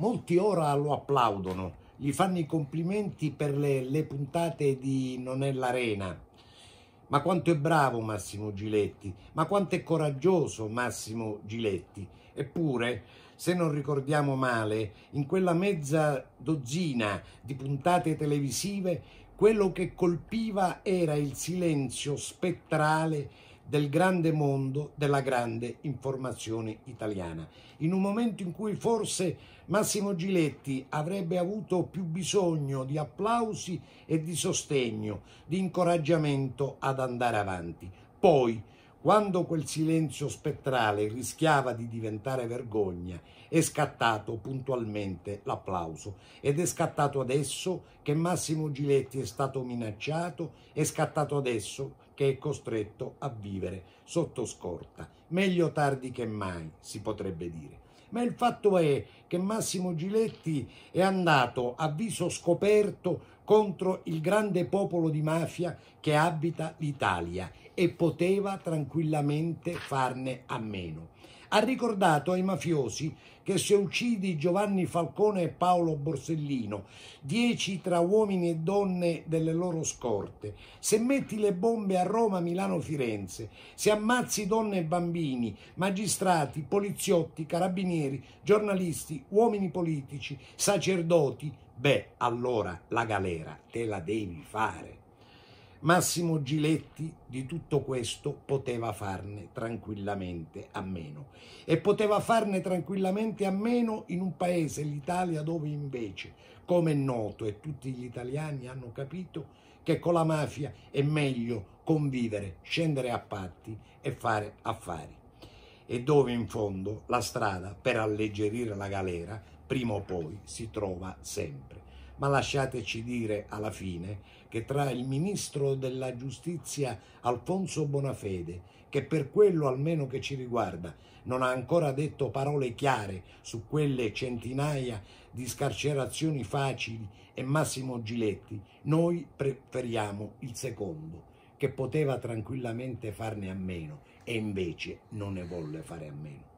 Molti ora lo applaudono, gli fanno i complimenti per le, le puntate di Non è l'arena. Ma quanto è bravo Massimo Giletti, ma quanto è coraggioso Massimo Giletti. Eppure, se non ricordiamo male, in quella mezza dozzina di puntate televisive quello che colpiva era il silenzio spettrale del grande mondo della grande informazione italiana. In un momento in cui forse Massimo Giletti avrebbe avuto più bisogno di applausi e di sostegno, di incoraggiamento ad andare avanti. Poi, quando quel silenzio spettrale rischiava di diventare vergogna, è scattato puntualmente l'applauso ed è scattato adesso che Massimo Giletti è stato minacciato, è scattato adesso che è costretto a vivere sotto scorta. Meglio tardi che mai, si potrebbe dire. Ma il fatto è che Massimo Giletti è andato a viso scoperto contro il grande popolo di mafia che abita l'Italia e poteva tranquillamente farne a meno. Ha ricordato ai mafiosi che se uccidi Giovanni Falcone e Paolo Borsellino, dieci tra uomini e donne delle loro scorte, se metti le bombe a Roma, Milano, Firenze, se ammazzi donne e bambini, magistrati, poliziotti, carabinieri, giornalisti, uomini politici, sacerdoti, beh, allora la galera te la devi fare. Massimo Giletti di tutto questo poteva farne tranquillamente a meno e poteva farne tranquillamente a meno in un paese, l'Italia, dove invece, come è noto e tutti gli italiani hanno capito, che con la mafia è meglio convivere, scendere a patti e fare affari e dove in fondo la strada per alleggerire la galera prima o poi si trova sempre. Ma lasciateci dire alla fine che tra il ministro della giustizia Alfonso Bonafede, che per quello almeno che ci riguarda non ha ancora detto parole chiare su quelle centinaia di scarcerazioni facili e Massimo Giletti, noi preferiamo il secondo, che poteva tranquillamente farne a meno e invece non ne volle fare a meno.